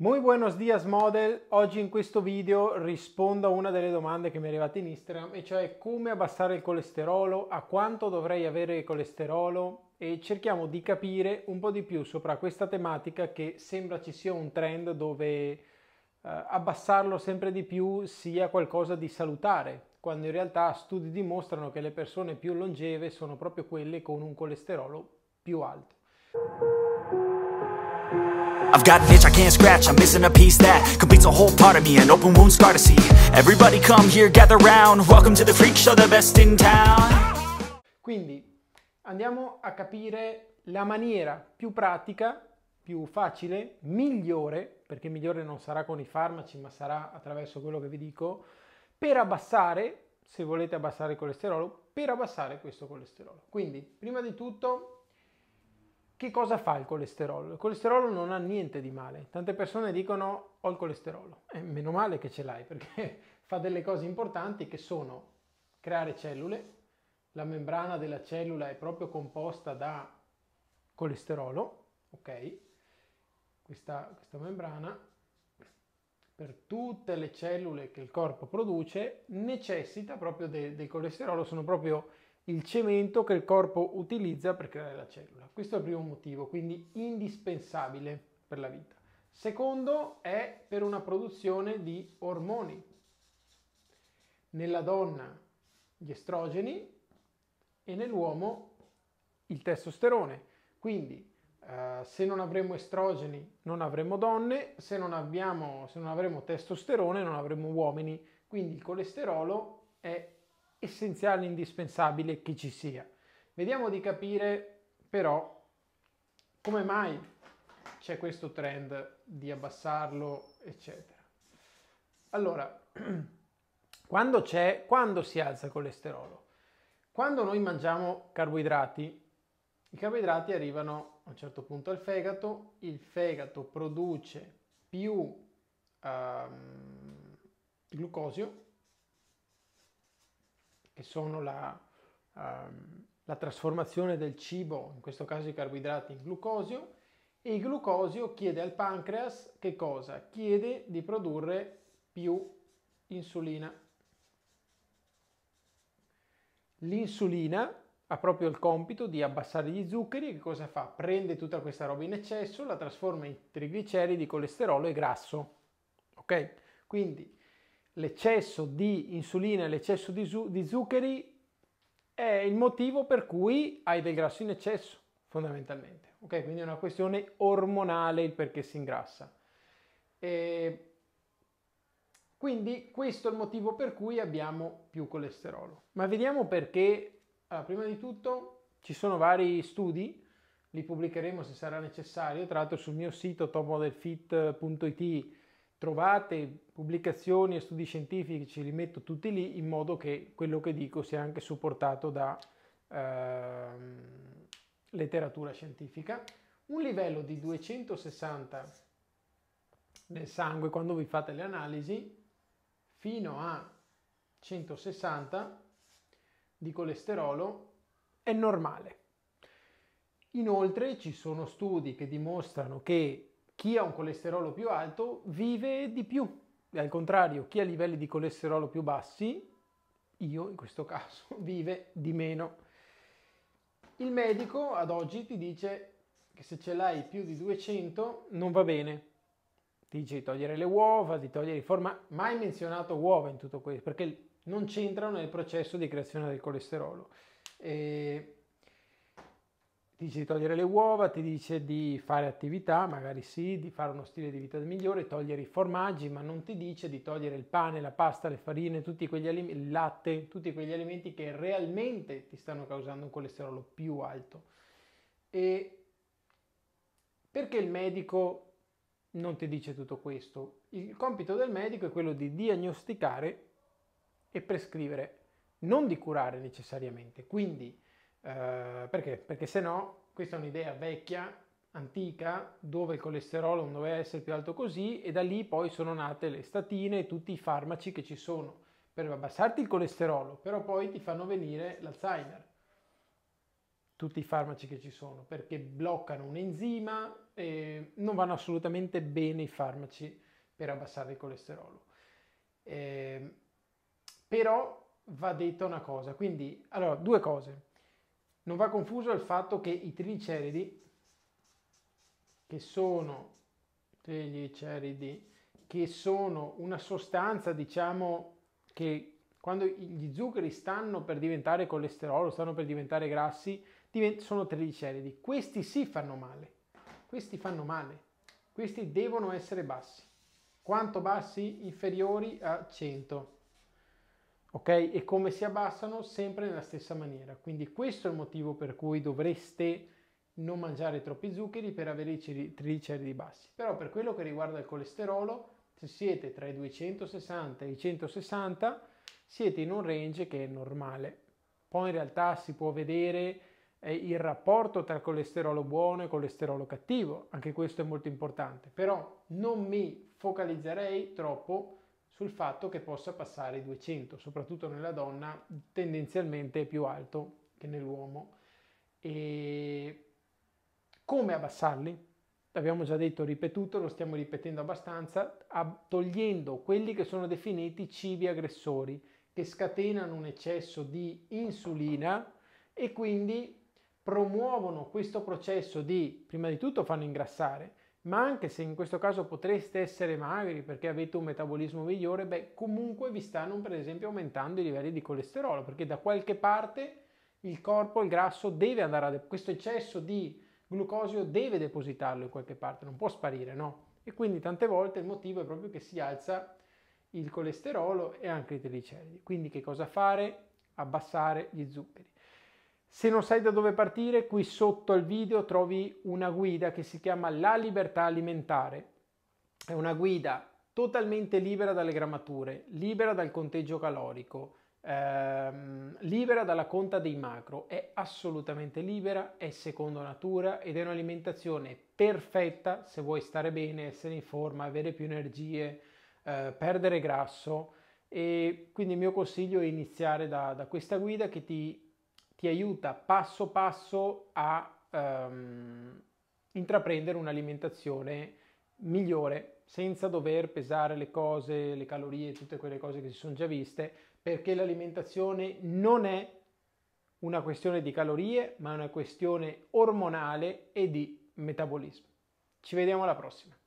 Muy buenos días model, oggi in questo video rispondo a una delle domande che mi è arrivata in Instagram e cioè come abbassare il colesterolo, a quanto dovrei avere il colesterolo e cerchiamo di capire un po' di più sopra questa tematica che sembra ci sia un trend dove eh, abbassarlo sempre di più sia qualcosa di salutare, quando in realtà studi dimostrano che le persone più longeve sono proprio quelle con un colesterolo più alto. I've got an itch I can't scratch I'm missing a piece that completes a whole part of me An open wound scar to see Everybody come here, gather round Welcome to the freak show, the best in town Quindi andiamo a capire la maniera più pratica più facile, migliore, perché migliore non sarà con i farmaci, ma sarà attraverso quello che vi dico, per abbassare, se volete abbassare il colesterolo, per abbassare questo colesterolo. Quindi, prima di tutto, che cosa fa il colesterolo? Il colesterolo non ha niente di male. Tante persone dicono ho il colesterolo. E eh, meno male che ce l'hai perché fa delle cose importanti che sono creare cellule. La membrana della cellula è proprio composta da colesterolo, ok? Questa, questa membrana per tutte le cellule che il corpo produce necessita proprio del colesterolo, sono proprio il cemento che il corpo utilizza per creare la cellula. Questo è il primo motivo, quindi indispensabile per la vita. Secondo è per una produzione di ormoni. Nella donna gli estrogeni e nell'uomo il testosterone. Quindi eh, se non avremo estrogeni non avremo donne, se non, abbiamo, se non avremo testosterone non avremo uomini. Quindi il colesterolo è essenziale indispensabile che ci sia. Vediamo di capire però come mai c'è questo trend di abbassarlo, eccetera. Allora, quando c'è, quando si alza il colesterolo? Quando noi mangiamo carboidrati, i carboidrati arrivano a un certo punto al fegato, il fegato produce più um, glucosio che sono la, um, la trasformazione del cibo, in questo caso i carboidrati, in glucosio e il glucosio chiede al pancreas che cosa? Chiede di produrre più insulina. L'insulina ha proprio il compito di abbassare gli zuccheri, che cosa fa? Prende tutta questa roba in eccesso, la trasforma in trigliceridi, colesterolo e grasso. Ok? Quindi l'eccesso di insulina e l'eccesso di, zu- di zuccheri è il motivo per cui hai del grasso in eccesso, fondamentalmente. Ok, quindi è una questione ormonale il perché si ingrassa. E quindi questo è il motivo per cui abbiamo più colesterolo. Ma vediamo perché, allora, prima di tutto, ci sono vari studi, li pubblicheremo se sarà necessario, tra l'altro sul mio sito tomodelfit.it trovate pubblicazioni e studi scientifici, li metto tutti lì in modo che quello che dico sia anche supportato da eh, letteratura scientifica. Un livello di 260 nel sangue quando vi fate le analisi fino a 160 di colesterolo è normale. Inoltre ci sono studi che dimostrano che chi ha un colesterolo più alto vive di più, e al contrario chi ha livelli di colesterolo più bassi, io in questo caso, vive di meno. Il medico ad oggi ti dice che se ce l'hai più di 200 non va bene. Ti dice di togliere le uova, di togliere i forma, mai menzionato uova in tutto questo, perché non c'entrano nel processo di creazione del colesterolo. E ti dice di togliere le uova, ti dice di fare attività, magari sì, di fare uno stile di vita migliore, togliere i formaggi, ma non ti dice di togliere il pane, la pasta, le farine, alimenti, il latte, tutti quegli alimenti che realmente ti stanno causando un colesterolo più alto. E perché il medico non ti dice tutto questo? Il compito del medico è quello di diagnosticare e prescrivere, non di curare necessariamente. Quindi eh, perché? Perché se no, questa è un'idea vecchia, antica, dove il colesterolo non doveva essere più alto così e da lì poi sono nate le statine e tutti i farmaci che ci sono per abbassarti il colesterolo, però poi ti fanno venire l'Alzheimer. Tutti i farmaci che ci sono perché bloccano un enzima e non vanno assolutamente bene i farmaci per abbassare il colesterolo. Eh, però va detta una cosa, quindi allora due cose non va confuso il fatto che i trigliceridi, che sono, trigliceridi, che sono una sostanza, diciamo, che quando gli zuccheri stanno per diventare colesterolo, stanno per diventare grassi, sono trigliceridi. Questi sì fanno male, questi fanno male, questi devono essere bassi. Quanto bassi? Inferiori a 100 ok? E come si abbassano? Sempre nella stessa maniera. Quindi questo è il motivo per cui dovreste non mangiare troppi zuccheri per avere i trigliceridi bassi. Però per quello che riguarda il colesterolo, se siete tra i 260 e i 160, siete in un range che è normale. Poi in realtà si può vedere eh, il rapporto tra colesterolo buono e colesterolo cattivo, anche questo è molto importante, però non mi focalizzerei troppo sul fatto che possa passare i 200, soprattutto nella donna tendenzialmente è più alto che nell'uomo. E come abbassarli? L'abbiamo già detto, ripetuto, lo stiamo ripetendo abbastanza, togliendo quelli che sono definiti cibi aggressori, che scatenano un eccesso di insulina e quindi promuovono questo processo di, prima di tutto fanno ingrassare, ma anche se in questo caso potreste essere magri perché avete un metabolismo migliore, beh comunque vi stanno per esempio aumentando i livelli di colesterolo perché da qualche parte il corpo, il grasso deve andare a... De- questo eccesso di glucosio deve depositarlo in qualche parte, non può sparire, no? E quindi tante volte il motivo è proprio che si alza il colesterolo e anche i trigliceridi. Quindi che cosa fare? Abbassare gli zuccheri. Se non sai da dove partire, qui sotto al video trovi una guida che si chiama La libertà alimentare. È una guida totalmente libera dalle grammature, libera dal conteggio calorico, ehm, libera dalla conta dei macro, è assolutamente libera, è secondo natura ed è un'alimentazione perfetta se vuoi stare bene, essere in forma, avere più energie, eh, perdere grasso e quindi il mio consiglio è iniziare da, da questa guida che ti ti aiuta passo passo a ehm, intraprendere un'alimentazione migliore senza dover pesare le cose, le calorie, tutte quelle cose che si sono già viste, perché l'alimentazione non è una questione di calorie, ma è una questione ormonale e di metabolismo. Ci vediamo alla prossima.